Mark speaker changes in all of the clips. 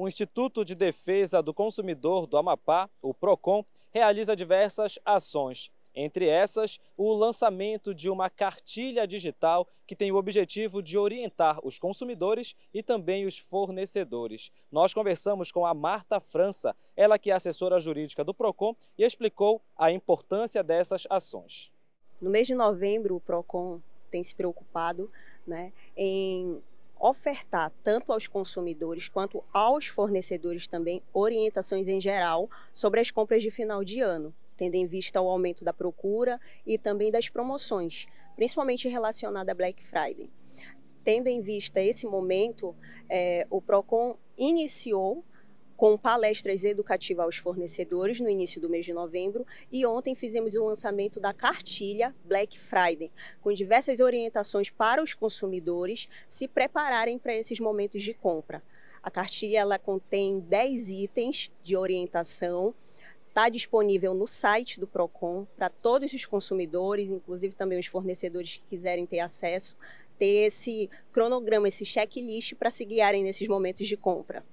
Speaker 1: o Instituto de Defesa do Consumidor do Amapá, o PROCON, realiza diversas ações. Entre essas, o lançamento de uma cartilha digital que tem o objetivo de orientar os consumidores e também os fornecedores. Nós conversamos com a Marta França, ela que é assessora jurídica do PROCON e explicou a importância dessas ações.
Speaker 2: No mês de novembro, o PROCON tem se preocupado né, em ofertar tanto aos consumidores quanto aos fornecedores também orientações em geral sobre as compras de final de ano, tendo em vista o aumento da procura e também das promoções, principalmente relacionada à Black Friday. Tendo em vista esse momento, é, o Procon iniciou com palestras educativas aos fornecedores no início do mês de novembro e ontem fizemos o lançamento da cartilha Black Friday, com diversas orientações para os consumidores se prepararem para esses momentos de compra. A cartilha ela contém 10 itens de orientação, está disponível no site do Procon para todos os consumidores, inclusive também os fornecedores que quiserem ter acesso, ter esse cronograma, esse checklist para se guiarem nesses momentos de compra.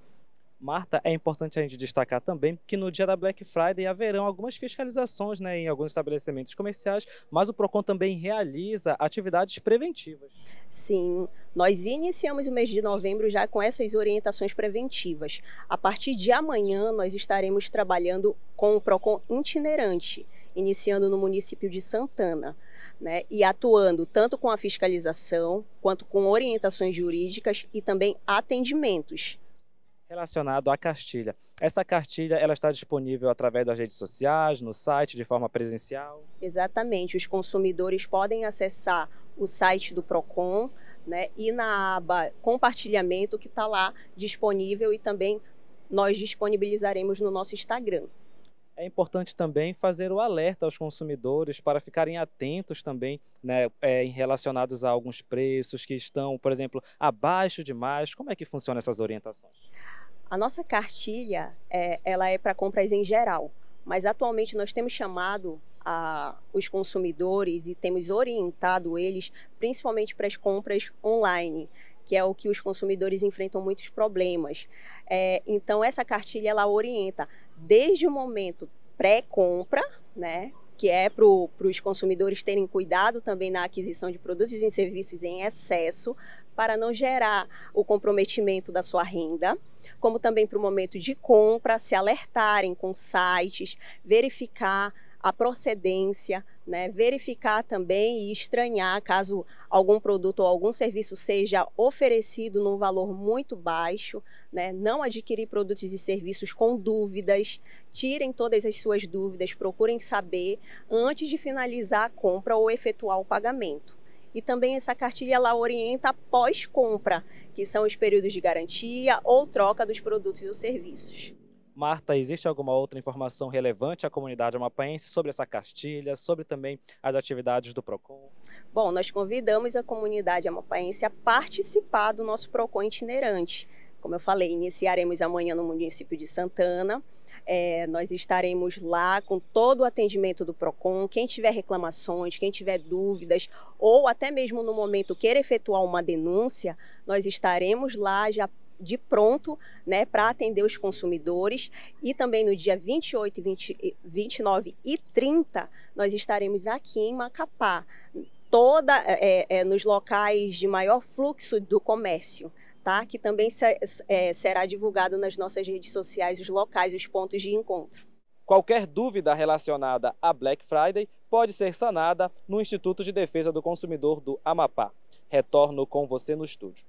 Speaker 1: Marta, é importante a gente destacar também que no dia da Black Friday haverão algumas fiscalizações né, em alguns estabelecimentos comerciais, mas o PROCON também realiza atividades preventivas.
Speaker 2: Sim, nós iniciamos o mês de novembro já com essas orientações preventivas. A partir de amanhã, nós estaremos trabalhando com o PROCON itinerante, iniciando no município de Santana. Né, e atuando tanto com a fiscalização, quanto com orientações jurídicas e também atendimentos
Speaker 1: relacionado à cartilha. Essa cartilha ela está disponível através das redes sociais, no site, de forma presencial?
Speaker 2: Exatamente. Os consumidores podem acessar o site do PROCON né, e na aba compartilhamento que está lá disponível e também nós disponibilizaremos no nosso Instagram. É
Speaker 1: importante também fazer o alerta aos consumidores para ficarem atentos também né, é, relacionados a alguns preços que estão, por exemplo, abaixo demais. Como é que funcionam essas orientações?
Speaker 2: A nossa cartilha, é, ela é para compras em geral, mas atualmente nós temos chamado a, os consumidores e temos orientado eles principalmente para as compras online, que é o que os consumidores enfrentam muitos problemas. É, então essa cartilha ela orienta desde o momento pré-compra, né, que é para os consumidores terem cuidado também na aquisição de produtos e serviços em excesso, para não gerar o comprometimento da sua renda, como também para o momento de compra, se alertarem com sites, verificar a procedência, né, verificar também e estranhar caso algum produto ou algum serviço seja oferecido num valor muito baixo, né, não adquirir produtos e serviços com dúvidas, tirem todas as suas dúvidas, procurem saber antes de finalizar a compra ou efetuar o pagamento. E também essa cartilha ela orienta pós compra, que são os períodos de garantia ou troca dos produtos e serviços.
Speaker 1: Marta, existe alguma outra informação relevante à comunidade amapaense sobre essa cartilha, sobre também as atividades do PROCON?
Speaker 2: Bom, nós convidamos a comunidade amapaense a participar do nosso PROCON itinerante. Como eu falei, iniciaremos amanhã no município de Santana. É, nós estaremos lá com todo o atendimento do PROCON. Quem tiver reclamações, quem tiver dúvidas, ou até mesmo no momento queira efetuar uma denúncia, nós estaremos lá já de pronto né, para atender os consumidores. E também no dia 28, 20, 29 e 30, eh, nós estaremos aqui em Macapá, toda é, é, nos locais de maior fluxo do comércio. Tá? Que também se, é, será divulgado nas nossas redes sociais os locais, os pontos de encontro. Qualquer
Speaker 1: dúvida relacionada a Black Friday pode ser sanada no Instituto de Defesa do Consumidor do Amapá. Retorno com você no estúdio.